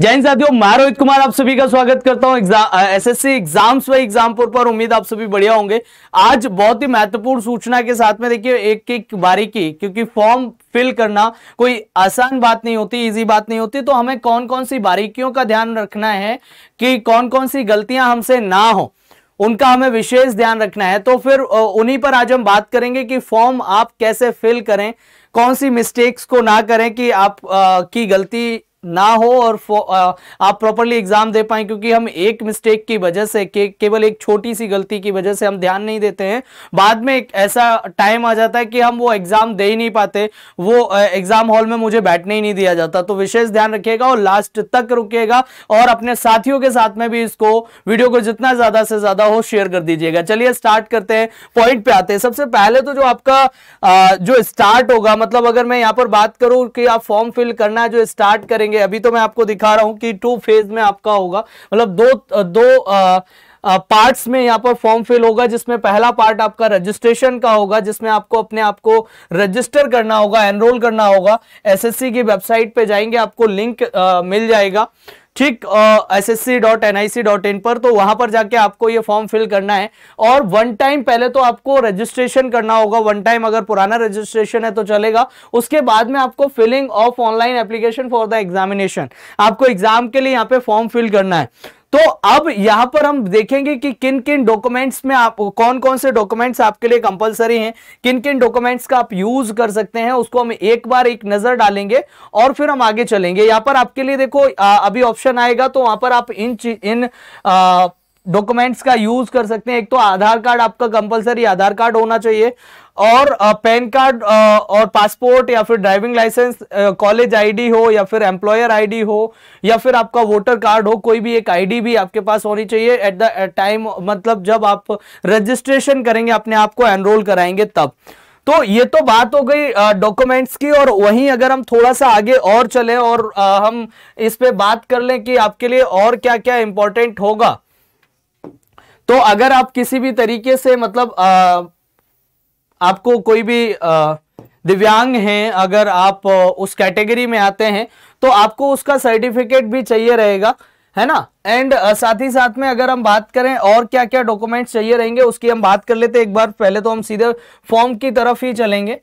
जैन साथियों मैं रोहित कुमार आप सभी का स्वागत करता हूं एग्जाम एसएससी एग्जाम्स व एग्जामपुर पर उम्मीद आप सभी बढ़िया होंगे आज बहुत ही महत्वपूर्ण सूचना के साथ में देखिए एक एक बारीकी क्योंकि फॉर्म फिल करना कोई आसान बात नहीं होती इजी बात नहीं होती तो हमें कौन कौन सी बारीकियों का ध्यान रखना है कि कौन कौन सी गलतियां हमसे ना हो उनका हमें विशेष ध्यान रखना है तो फिर उन्हीं पर आज हम बात करेंगे कि फॉर्म आप कैसे फिल करें कौन सी मिस्टेक्स को ना करें कि आप आ, की गलती ना हो और आप प्रॉपरली एग्जाम दे पाए क्योंकि हम एक मिस्टेक की वजह से के, केवल एक छोटी सी गलती की वजह से हम ध्यान नहीं देते हैं बाद में एक ऐसा टाइम आ जाता है कि हम वो एग्जाम दे ही नहीं पाते वो एग्जाम हॉल में मुझे बैठने ही नहीं दिया जाता तो विशेष ध्यान रखिएगा और लास्ट तक रुकेगा और अपने साथियों के साथ में भी इसको वीडियो को जितना ज्यादा से ज्यादा हो शेयर कर दीजिएगा चलिए स्टार्ट करते हैं पॉइंट पे आते हैं सबसे पहले तो जो आपका जो स्टार्ट होगा मतलब अगर मैं यहाँ पर बात करूं कि आप फॉर्म फिल करना जो स्टार्ट करेंगे करेंगे अभी तो मैं आपको दिखा रहा हूं कि टू फेज में आपका होगा मतलब दो दो आ, पार्ट्स uh, में यहाँ पर फॉर्म फिल होगा जिसमें पहला पार्ट आपका रजिस्ट्रेशन का होगा जिसमें आपको अपने आप को रजिस्टर करना होगा एनरोल करना होगा एसएससी की वेबसाइट पे जाएंगे आपको लिंक uh, मिल जाएगा ठीक S S C dot N I C dot in पर तो वहां पर जाके आपको ये फॉर्म फिल करना है और वन टाइम पहले तो आपको रजिस्ट्रेशन करना होगा वन टाइम अगर पुराना रजिस्ट्रेशन है तो चलेगा उसके बाद में आपको filling of online application for the examination आपको एग्जाम के लिए यहाँ पे फॉर्म फिल करना है तो अब यहां पर हम देखेंगे कि किन किन डॉक्यूमेंट्स में आप कौन कौन से डॉक्यूमेंट्स आपके लिए कंपलसरी हैं किन किन डॉक्यूमेंट्स का आप यूज कर सकते हैं उसको हम एक बार एक नजर डालेंगे और फिर हम आगे चलेंगे यहां पर आपके लिए देखो आ, अभी ऑप्शन आएगा तो वहां पर आप इन इन आ, डॉक्यूमेंट्स का यूज कर सकते हैं एक तो आधार कार्ड आपका कंपलसरी आधार कार्ड होना चाहिए और पैन कार्ड और पासपोर्ट या फिर ड्राइविंग लाइसेंस कॉलेज आईडी हो या फिर एम्प्लॉयर आईडी हो या फिर आपका वोटर कार्ड हो कोई भी एक आईडी भी आपके पास होनी चाहिए एट द टाइम मतलब जब आप रजिस्ट्रेशन करेंगे अपने आप को एनरोल कराएंगे तब तो ये तो बात हो गई डॉक्यूमेंट्स की और वहीं अगर हम थोड़ा सा आगे और चलें और आ, हम इस पे बात कर लें कि आपके लिए और क्या क्या इंपॉर्टेंट होगा तो अगर आप किसी भी तरीके से मतलब आ, आपको कोई भी आ, दिव्यांग हैं अगर आप उस कैटेगरी में आते हैं तो आपको उसका सर्टिफिकेट भी चाहिए रहेगा है ना एंड साथ ही साथ में अगर हम बात करें और क्या क्या डॉक्यूमेंट्स चाहिए रहेंगे उसकी हम बात कर लेते हैं एक बार पहले तो हम सीधे फॉर्म की तरफ ही चलेंगे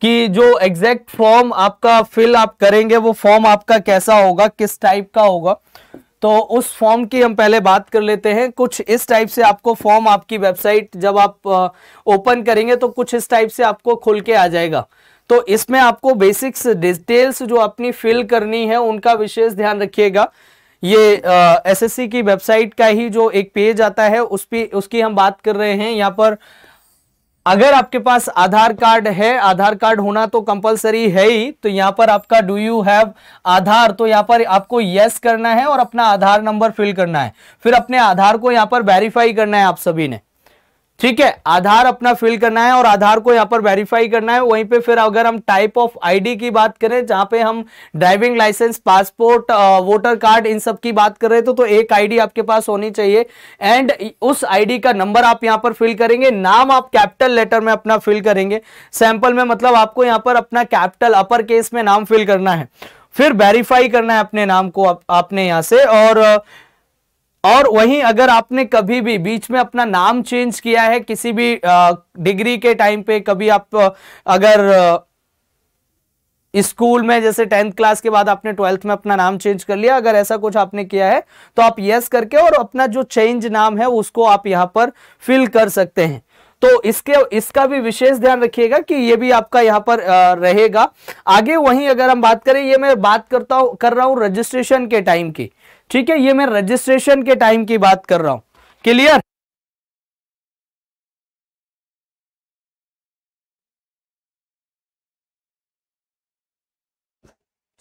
कि जो एग्जैक्ट फॉर्म आपका फिल आप करेंगे वो फॉर्म आपका कैसा होगा किस टाइप का होगा तो उस फॉर्म की हम पहले बात कर लेते हैं कुछ इस टाइप से आपको फॉर्म आपकी वेबसाइट जब आप ओपन करेंगे तो कुछ इस टाइप से आपको खुल के आ जाएगा तो इसमें आपको बेसिक्स डिटेल्स जो अपनी फिल करनी है उनका विशेष ध्यान रखिएगा ये एसएससी की वेबसाइट का ही जो एक पेज आता है उस पर उसकी हम बात कर रहे हैं यहाँ पर अगर आपके पास आधार कार्ड है आधार कार्ड होना तो कंपलसरी है ही तो यहाँ पर आपका डू यू हैव आधार तो यहाँ पर आपको यस करना है और अपना आधार नंबर फिल करना है फिर अपने आधार को यहाँ पर वेरीफाई करना है आप सभी ने ठीक है आधार अपना फिल करना है और आधार को यहाँ पर वेरीफाई करना है वहीं पे फिर अगर हम टाइप ऑफ आईडी की बात करें जहां पे हम driving licence passport voter card इन सब की बात कर रहे तो, तो एक आईडी आपके पास होनी चाहिए एंड उस आईडी का नंबर आप यहाँ पर फिल करेंगे नाम आप कैपिटल लेटर में अपना फिल करेंगे सैंपल में मतलब आपको यहाँ पर अपना कैपिटल अपर केस में नाम फिल करना है फिर वेरीफाई करना है अपने नाम को आपने यहाँ से और और वहीं अगर आपने कभी भी बीच में अपना नाम चेंज किया है किसी भी डिग्री के टाइम पे कभी आप अगर स्कूल में जैसे टेंथ क्लास के बाद आपने ट्वेल्थ में अपना नाम चेंज कर लिया अगर ऐसा कुछ आपने किया है तो आप यस करके और अपना जो चेंज नाम है उसको आप यहाँ पर फिल कर सकते हैं तो इसके इसका भी विशेष ध्यान रखिएगा कि ये भी आपका यहाँ पर रहेगा आगे वहीं अगर हम बात करें ये मैं बात करता हूं कर रहा हूँ रजिस्ट्रेशन के टाइम की ठीक है ये मैं रजिस्ट्रेशन के टाइम की बात कर रहा हूं क्लियर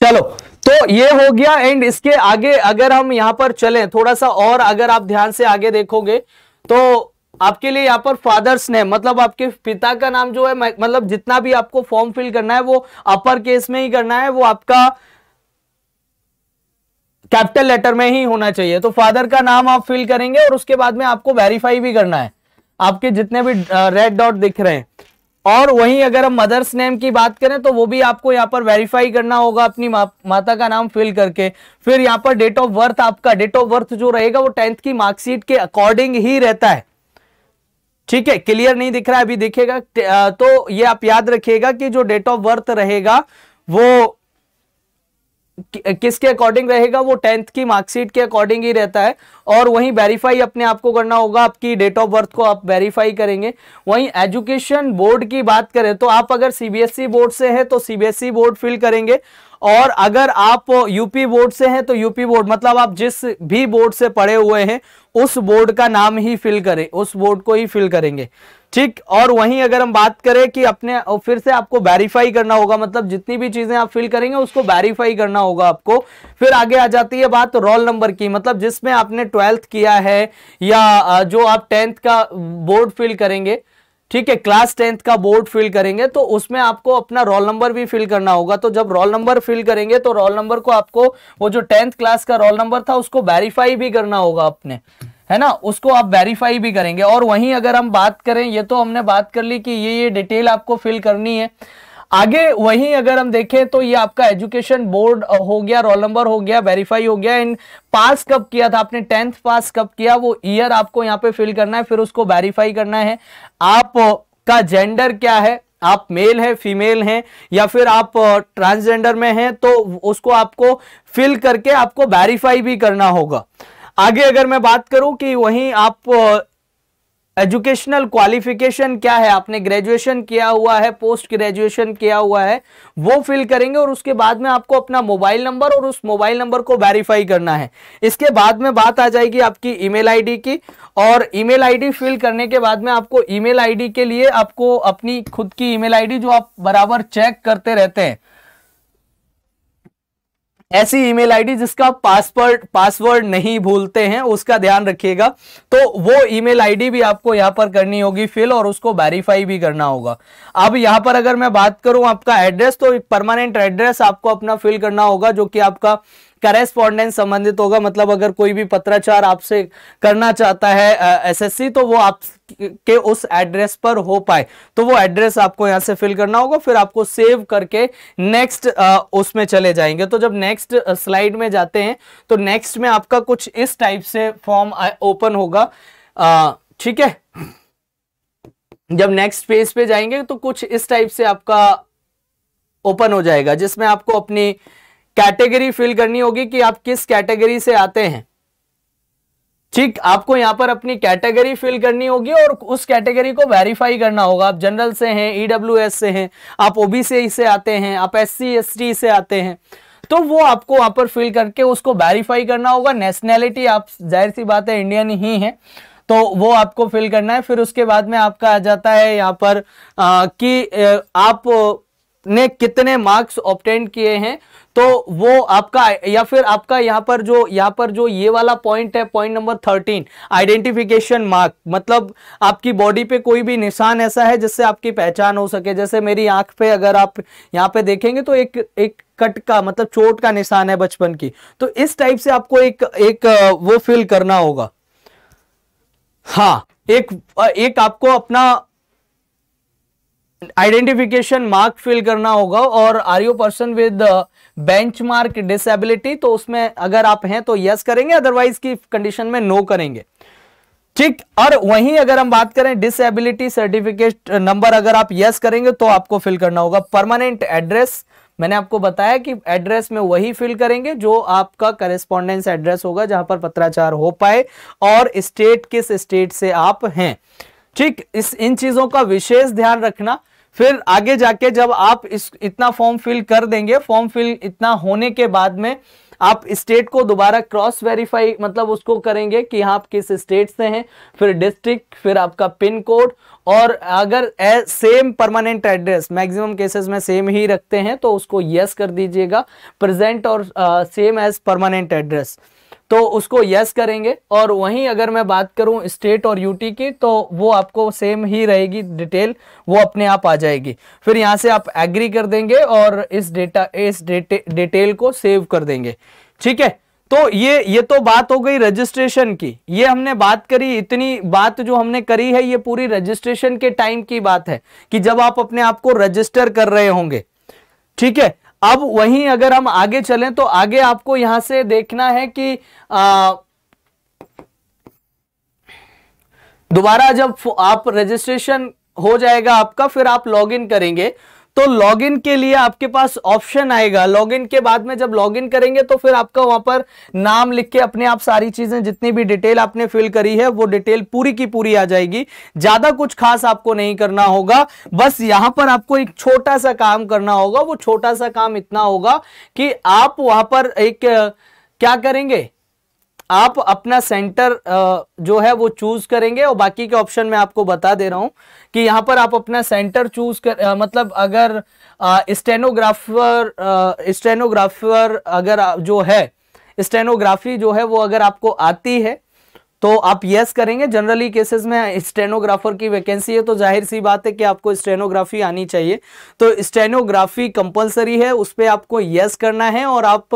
चलो तो ये हो गया एंड इसके आगे अगर हम यहां पर चले थोड़ा सा और अगर आप ध्यान से आगे देखोगे तो आपके लिए यहां पर फादर्स नेम मतलब आपके पिता का नाम जो है मतलब जितना भी आपको फॉर्म फिल करना है वो अपर केस में ही करना है वो आपका कैपिटल लेटर में ही होना चाहिए तो फादर का नाम आप फिल करेंगे और उसके बाद में आपको वेरीफाई भी करना है आपके जितने भी रेड डॉट दिख रहे हैं और वहीं अगर हम मदर्स नेम की बात करें तो वो भी आपको यहाँ पर वेरीफाई करना होगा अपनी मा, माता का नाम फिल करके फिर यहाँ पर डेट ऑफ बर्थ आपका डेट ऑफ बर्थ जो रहेगा वो टेंथ की मार्कशीट के अकॉर्डिंग ही रहता है ठीक है क्लियर नहीं दिख रहा है अभी दिखेगा तो ये आप याद रखिएगा कि जो डेट ऑफ बर्थ रहेगा वो किसके अकॉर्डिंग रहेगा वो टेंथ की मार्कशीट के अकॉर्डिंग ही रहता है और वहीं वेरीफाई अपने आप को करना होगा आपकी डेट ऑफ बर्थ को आप वेरीफाई करेंगे वहीं एजुकेशन बोर्ड की बात करें तो आप अगर सीबीएसई बोर्ड e से हैं तो सीबीएसई बोर्ड फिल करेंगे और अगर आप यूपी बोर्ड से हैं तो यूपी बोर्ड मतलब आप जिस भी बोर्ड से पढ़े हुए हैं उस बोर्ड का नाम ही फिल करें उस बोर्ड को ही फिल करेंगे ठीक और वहीं अगर हम बात करें कि अपने फिर से आपको वेरीफाई करना होगा मतलब जितनी भी चीज़ें आप फिल करेंगे उसको वेरीफाई करना होगा आपको फिर आगे आ जाती है बात रोल नंबर की मतलब जिसमें आपने ट्वेल्थ किया है या जो आप टेंथ का बोर्ड फिल करेंगे ठीक है क्लास टेंथ का बोर्ड फिल करेंगे तो उसमें आपको अपना रोल नंबर भी फिल करना होगा तो जब रोल नंबर फिल करेंगे तो रोल नंबर को आपको वो जो टेंथ क्लास का रोल नंबर था उसको वेरीफाई भी करना होगा अपने है ना उसको आप वेरीफाई भी करेंगे और वहीं अगर हम बात करें ये तो हमने बात कर ली कि ये ये डिटेल आपको फिल करनी है आगे वहीं अगर हम देखें तो ये आपका एजुकेशन बोर्ड हो गया रोल नंबर हो गया वेरीफाई हो गया एंड पास कब किया था आपने टेंथ पास कब किया वो ईयर आपको यहाँ पे फिल करना है फिर उसको वेरीफाई करना है आप का जेंडर क्या है आप मेल है फीमेल हैं या फिर आप ट्रांसजेंडर में हैं तो उसको आपको फिल करके आपको वेरीफाई भी करना होगा आगे अगर मैं बात करूं कि वहीं आप एजुकेशनल क्वालिफिकेशन क्या है आपने ग्रेजुएशन किया हुआ है पोस्ट ग्रेजुएशन किया हुआ है वो फिल करेंगे और उसके बाद में आपको अपना मोबाइल नंबर और उस मोबाइल नंबर को वेरीफाई करना है इसके बाद में बात आ जाएगी आपकी ईमेल आईडी की और ईमेल आईडी फिल करने के बाद में आपको ईमेल आईडी के लिए आपको अपनी खुद की ईमेल आईडी जो आप बराबर चेक करते रहते हैं ऐसी ईमेल आईडी जिसका पासवर्ड पासवर्ड नहीं भूलते हैं उसका ध्यान रखिएगा तो वो ईमेल आईडी भी आपको यहां पर करनी होगी फिल और उसको वेरीफाई भी करना होगा अब यहां पर अगर मैं बात करूं आपका एड्रेस तो परमानेंट एड्रेस आपको अपना फिल करना होगा जो कि आपका करेस्पॉन्डेंस संबंधित होगा मतलब अगर कोई भी पत्राचार आपसे करना चाहता है एसएससी तो वो आप के उस एड्रेस पर हो पाए तो वो एड्रेस आपको यहां से फिल करना होगा फिर आपको सेव करके नेक्स्ट उसमें चले जाएंगे तो जब नेक्स्ट स्लाइड में जाते हैं तो नेक्स्ट में आपका कुछ इस टाइप से फॉर्म ओपन होगा ठीक है जब नेक्स्ट पेज पे जाएंगे तो कुछ इस टाइप से आपका ओपन हो जाएगा जिसमें आपको अपनी कैटेगरी फिल करनी होगी कि आप किस कैटेगरी से आते हैं ठीक आपको यहां पर अपनी कैटेगरी फिल करनी होगी और उस कैटेगरी को वेरीफाई करना होगा आप जनरल से हैं ईडब्ल्यू e से हैं आप ओबीसी से आते हैं आप एस सी से आते हैं तो वो आपको वहां पर फिल करके उसको वेरीफाई करना होगा नेशनैलिटी आप जाहिर सी बात है इंडियन ही है तो वो आपको फिल करना है फिर उसके बाद में आपका आ जाता है यहाँ पर आ, कि आप ने कितने मार्क्स ऑप्टेंड किए हैं तो वो आपका या फिर आपका यहाँ पर जो यहाँ पर जो ये वाला पॉइंट है point number thirteen identification mark मतलब आपकी बॉडी पे कोई भी निशान ऐसा है जिससे आपकी पहचान हो सके जैसे मेरी आंख पे अगर आप यहाँ पे देखेंगे तो एक एक कट का मतलब चोट का निशान है बचपन की तो इस टाइप से आपको एक एक वो फिल करना होगा हाँ एक एक आपको अपना आइडेंटिफिकेशन मार्क फिल करना होगा और are you person with benchmark disability तो उसमें अगर आप हैं तो यस करेंगे अदरवाइज की कंडीशन में नो करेंगे ठीक और वहीं अगर हम बात करें डिसेबिलिटी सर्टिफिकेट नंबर अगर आप यस करेंगे तो आपको फिल करना होगा परमानेंट एड्रेस मैंने आपको बताया कि एड्रेस में वही फिल करेंगे जो आपका करेस्पॉन्डेंस एड्रेस होगा जहां पर पत्राचार हो पाए और स्टेट किस स्टेट से आप हैं ठीक इस इन चीजों का विशेष ध्यान रखना फिर आगे जाके जब आप इस इतना फॉर्म फिल कर देंगे फॉर्म फिल इतना होने के बाद में आप स्टेट को दोबारा क्रॉस वेरीफाई मतलब उसको करेंगे कि आप किस स्टेट से हैं फिर डिस्ट्रिक्ट फिर आपका पिन कोड और अगर ए, same permanent address maximum cases में सेम ही रखते हैं तो उसको यस कर दीजिएगा प्रेजेंट और आ, सेम एज परमानेंट एड्रेस तो उसको यस करेंगे और वहीं अगर मैं बात करूं स्टेट और यूटी की तो वो आपको सेम ही रहेगी डिटेल वो अपने आप आ जाएगी फिर यहां से आप एग्री कर देंगे और इस डेटा इस डेटे, डिटेल को सेव कर देंगे ठीक है तो ये ये तो बात हो गई रजिस्ट्रेशन की ये हमने बात करी इतनी बात जो हमने करी है ये पूरी रजिस्ट्रेशन के टाइम की बात है कि जब आप अपने आप को रजिस्टर कर रहे होंगे ठीक है अब वहीं अगर हम आगे चलें तो आगे आपको यहां से देखना है कि दोबारा जब आप रजिस्ट्रेशन हो जाएगा आपका फिर आप लॉग इन करेंगे तो लॉगिन के लिए आपके पास ऑप्शन आएगा लॉगिन के बाद में जब लॉगिन करेंगे तो फिर आपका वहां पर नाम लिख के अपने आप सारी चीजें जितनी भी डिटेल आपने फिल करी है वो डिटेल पूरी की पूरी आ जाएगी ज्यादा कुछ खास आपको नहीं करना होगा बस यहां पर आपको एक छोटा सा काम करना होगा वो छोटा सा काम इतना होगा कि आप वहां पर एक क्या करेंगे आप अपना सेंटर जो है वो चूज करेंगे और बाकी के ऑप्शन में आपको बता दे रहा हूं कि यहाँ पर आप अपना सेंटर चूज कर मतलब अगर स्टेनोग्राफर स्टेनोग्राफर अगर जो है स्टेनोग्राफी जो है वो अगर आपको आती है तो आप यस करेंगे जनरली केसेस में स्टेनोग्राफर की वैकेंसी है तो जाहिर सी बात है कि आपको स्टेनोग्राफी आनी चाहिए तो स्टेनोग्राफी कंपलसरी है उस पर आपको यस करना है और आप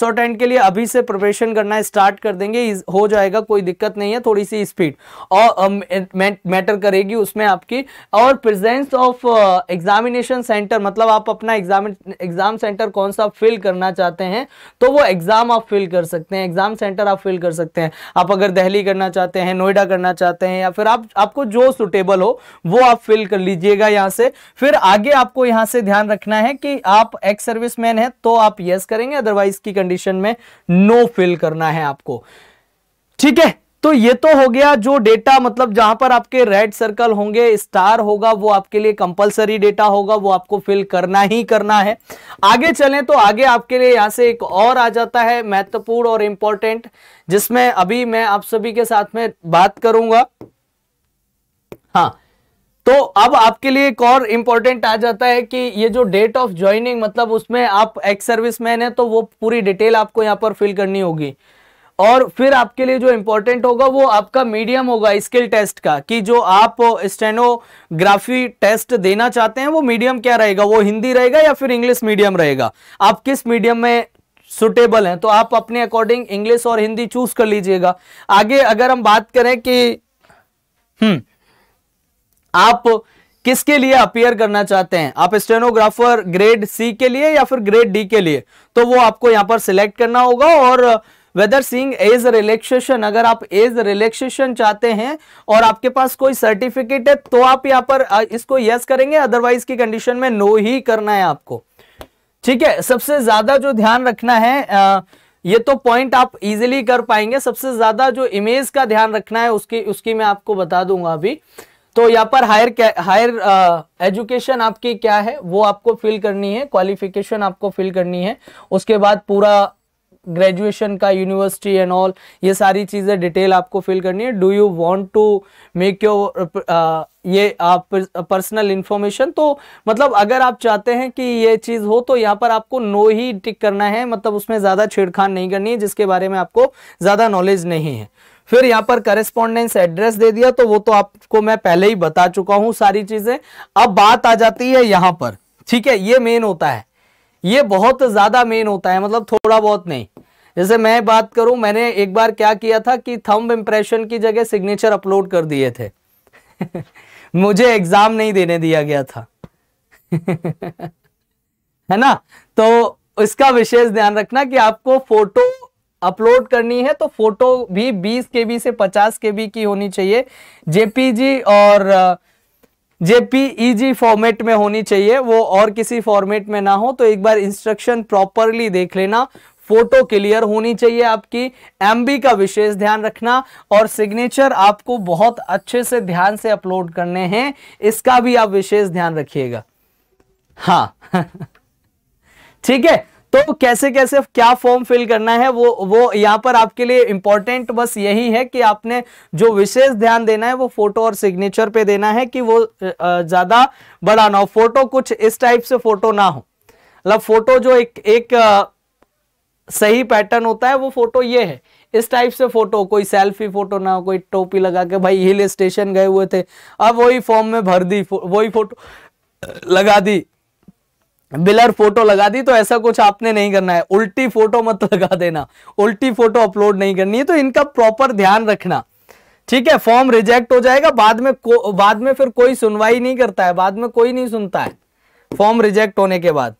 शॉर्ट एंड के लिए अभी से प्रिपरेशन करना स्टार्ट कर देंगे हो जाएगा कोई दिक्कत नहीं है थोड़ी सी स्पीड और मैटर करेगी उसमें आपकी और प्रेजेंस ऑफ एग्जामिनेशन सेंटर मतलब आप अपना एग्जाम एग्जाम सेंटर कौन सा फिल करना चाहते हैं तो वो एग्जाम आप फिल कर सकते हैं एग्जाम सेंटर आप फिल कर सकते हैं आप अगर दिल्ली करना चाहते हैं नोएडा करना चाहते हैं या फिर आप आपको जो सुटेबल हो वो आप फिल कर लीजिएगा यहाँ से फिर आगे आपको यहाँ से ध्यान रखना है कि आप एक्स सर्विस मैन है तो आप यस करेंगे अदरवाइज की कंडीशन में नो फिल करना है आपको ठीक है तो ये तो हो गया जो डेटा मतलब जहां पर आपके रेड सर्कल होंगे स्टार होगा वो आपके लिए कंपलसरी डेटा होगा वो आपको फिल करना ही करना है आगे चलें तो आगे आपके लिए यहां से एक और आ जाता है महत्वपूर्ण और इंपॉर्टेंट जिसमें अभी मैं आप सभी के साथ में बात करूंगा हाँ तो अब आपके लिए एक और इंपॉर्टेंट आ जाता है कि ये जो डेट ऑफ ज्वाइनिंग मतलब उसमें आप एक्स सर्विस मैन है तो वो पूरी डिटेल आपको यहाँ पर फिल करनी होगी और फिर आपके लिए जो इंपॉर्टेंट होगा वो आपका मीडियम होगा स्किल टेस्ट का कि जो आप स्टेनोग्राफी टेस्ट देना चाहते हैं वो मीडियम क्या रहेगा वो हिंदी रहेगा या फिर इंग्लिश मीडियम रहेगा आप किस मीडियम में सुटेबल हैं तो आप अपने अकॉर्डिंग इंग्लिश और हिंदी चूज कर लीजिएगा आगे अगर हम बात करें कि हम्म आप किसके लिए अपियर करना चाहते हैं आप स्टेनोग्राफर ग्रेड सी के लिए या फिर ग्रेड डी के लिए तो वो आपको यहां पर सिलेक्ट करना होगा और वेदर सीइंग एज रिलैक्सेशन अगर आप एज रिलैक्सेशन चाहते हैं और आपके पास कोई सर्टिफिकेट है तो आप यहाँ पर इसको यस करेंगे अदरवाइज की कंडीशन में नो ही करना है आपको ठीक है सबसे ज्यादा जो ध्यान रखना है आ, ये तो पॉइंट आप इजीली कर पाएंगे सबसे ज्यादा जो इमेज का ध्यान रखना है उसकी उसकी मैं आपको बता दूंगा अभी तो यहाँ पर हायर हायर एजुकेशन आपकी क्या है वो आपको फिल करनी है क्वालिफिकेशन आपको फिल करनी है उसके बाद पूरा ग्रेजुएशन का यूनिवर्सिटी एंड ऑल ये सारी चीज़ें डिटेल आपको फिल करनी है do you want to make your ये आप पर्सनल इन्फॉर्मेशन तो मतलब अगर आप चाहते हैं कि ये चीज़ हो तो यहाँ पर आपको नो ही टिक करना है मतलब उसमें ज़्यादा छेड़खानी नहीं करनी है जिसके बारे में आपको ज़्यादा नॉलेज नहीं है फिर यहाँ पर करेस्पॉन्डेंस एड्रेस दे दिया तो वो तो आपको मैं पहले ही बता चुका हूँ सारी चीज़ें अब बात आ जाती है यहाँ पर ठीक है ये मेन होता है ये बहुत ज़्यादा मेन होता है मतलब थोड़ा बहुत नहीं जैसे मैं बात करूं मैंने एक बार क्या किया था कि थंब इंप्रेशन की जगह सिग्नेचर अपलोड कर दिए थे मुझे एग्ज़ाम नहीं देने दिया गया था है ना तो इसका विशेष ध्यान रखना कि आपको फोटो अपलोड करनी है तो फोटो भी 20 के बी से 50 के बी की होनी चाहिए जेपीजी और जेपीईजी फॉर्मेट e में होनी चाहिए वो और किसी फॉर्मेट में ना हो तो एक बार इंस्ट्रक्शन प्रॉपरली देख लेना फोटो क्लियर होनी चाहिए आपकी एमबी का विशेष ध्यान रखना और सिग्नेचर आपको बहुत अच्छे से ध्यान से अपलोड करने हैं इसका भी आप विशेष ध्यान रखिएगा हाँ ठीक है तो कैसे कैसे क्या फॉर्म फिल करना है वो वो यहाँ पर आपके लिए इंपॉर्टेंट बस यही है कि आपने जो विशेष ध्यान देना है वो फोटो और सिग्नेचर पे देना है कि वो ज़्यादा बड़ा ना हो फोटो कुछ इस टाइप से फोटो ना हो मतलब फोटो जो एक एक सही पैटर्न होता है वो फोटो ये है इस टाइप से फोटो कोई सेल्फी फोटो ना हो कोई टोपी लगा के भाई हिल स्टेशन गए हुए थे अब वही फॉर्म में भर दी वही फोटो लगा दी बिलर फोटो लगा दी तो ऐसा कुछ आपने नहीं करना है उल्टी फोटो मत लगा देना उल्टी फोटो अपलोड नहीं करनी है तो इनका प्रॉपर ध्यान रखना ठीक है फॉर्म रिजेक्ट हो जाएगा बाद में बाद में फिर कोई सुनवाई नहीं करता है बाद में कोई नहीं सुनता है फॉर्म रिजेक्ट होने के बाद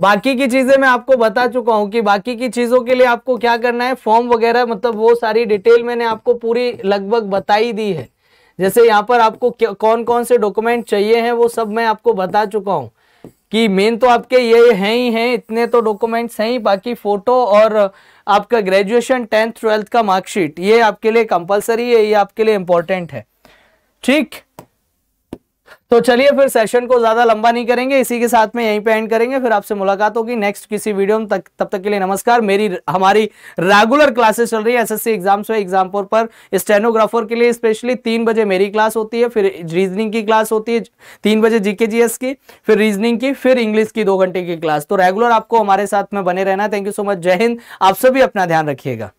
बाकी की चीजें मैं आपको बता चुका हूं कि बाकी की चीजों के लिए आपको क्या करना है फॉर्म वगैरह मतलब वो सारी डिटेल मैंने आपको पूरी लगभग बताई दी है जैसे यहाँ पर आपको कौन कौन से डॉक्यूमेंट चाहिए हैं वो सब मैं आपको बता चुका हूँ कि मेन तो आपके ये हैं ही हैं इतने तो डॉक्यूमेंट्स हैं ही बाकी फ़ोटो और आपका ग्रेजुएशन टेंथ ट्वेल्थ का मार्कशीट ये आपके लिए कंपलसरी है ये आपके लिए इम्पोर्टेंट है ठीक तो चलिए फिर सेशन को ज़्यादा लंबा नहीं करेंगे इसी के साथ में यहीं पे एंड करेंगे फिर आपसे मुलाकात होगी नेक्स्ट किसी वीडियो में तक तब तक के लिए नमस्कार मेरी हमारी रेगुलर क्लासेस चल रही है एसएससी एग्जाम्स हुए एग्जाम पर स्टेनोग्राफर के लिए स्पेशली तीन बजे मेरी क्लास होती है फिर रीजनिंग की क्लास होती है तीन बजे जीके की फिर रीजनिंग की फिर इंग्लिश की दो घंटे की क्लास तो रेगुलर आपको हमारे साथ में बने रहना थैंक यू सो मच जय हिंद आप सभी अपना ध्यान रखिएगा